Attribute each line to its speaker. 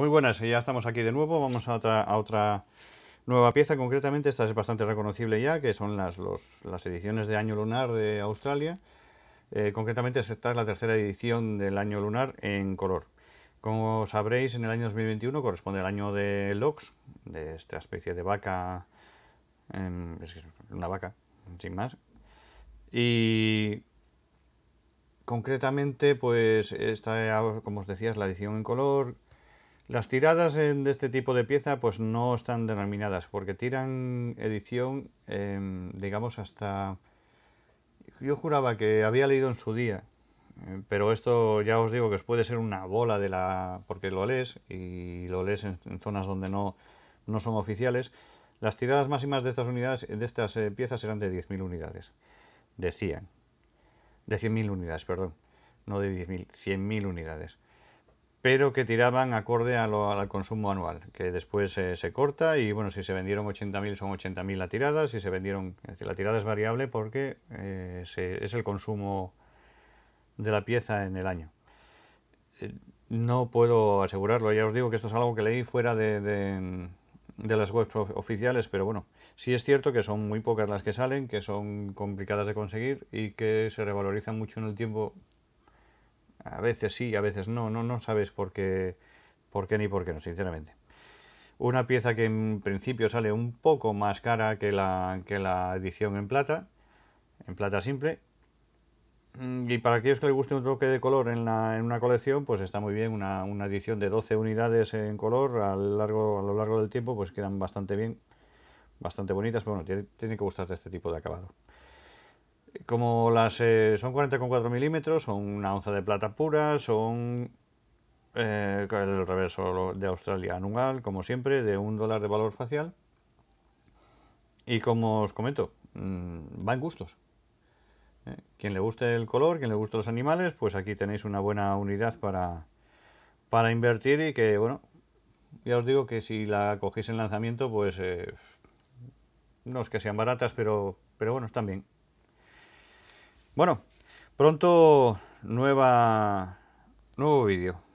Speaker 1: Muy buenas, ya estamos aquí de nuevo, vamos a otra, nueva pieza, concretamente esta es bastante reconocible ya, que son las, ediciones de Año Lunar de Australia, eh, concretamente esta es la tercera edición del Año Lunar en color. Como sabréis, en el año 2021 corresponde al año de Lox, de esta especie de vaca, em, es una vaca, sin más, y concretamente, pues esta, como os decía, es la edición en color, las tiradas de este tipo de pieza pues no están denominadas porque tiran edición, em, digamos, hasta... Yo juraba que había leído en su día, eh, pero esto ya os digo que os puede ser una bola de la... porque lo lees y lo lees en, zonas donde no, no son oficiales. Las tiradas máximas de estas unidades, de estas eh, piezas eran de 10.000 unidades, decían. De 100.000 unidades, perdón. No de 10.000, 100.000 unidades pero que tiraban acorde al consumo anual, que después eh, se corta y bueno, si se vendieron 80.000 son 80.000 la tirada, si se vendieron, es decir, la tirada es variable porque eh, es el consumo de la pieza en el año. Eh, no puedo asegurarlo, ya os digo que esto es algo que leí fuera de, de las webs oficiales, pero bueno, sí es cierto que son muy pocas las que salen, que son complicadas de conseguir y que se revalorizan mucho en el tiempo a veces sí, a veces no, no, no sabes por qué, por qué ni por qué no, sinceramente. Una pieza que en principio sale un poco más cara que la, que la edición en plata, en plata simple. Mm, y para aquellos que les guste un toque de color en, una colección, pues está muy bien una, edición de 12 unidades en color a, largo, a lo largo del tiempo, pues quedan bastante bien, bastante bonitas, bueno, tiene que gustarte este tipo de acabado. Como las eh, son 40,4 milímetros, son una onza de plata pura, son eh, el reverso de Australia anual, como siempre, de un dólar de valor facial. Y como os comento, mm, van gustos. ¿eh? Quien le guste el color, quien le guste los animales, pues aquí tenéis una buena unidad para, invertir y que, bueno, ya os digo que si la cogéis en lanzamiento, pues no es que sean baratas, pero, pero bueno, están bien. Bueno, pronto nueva, nuevo vídeo.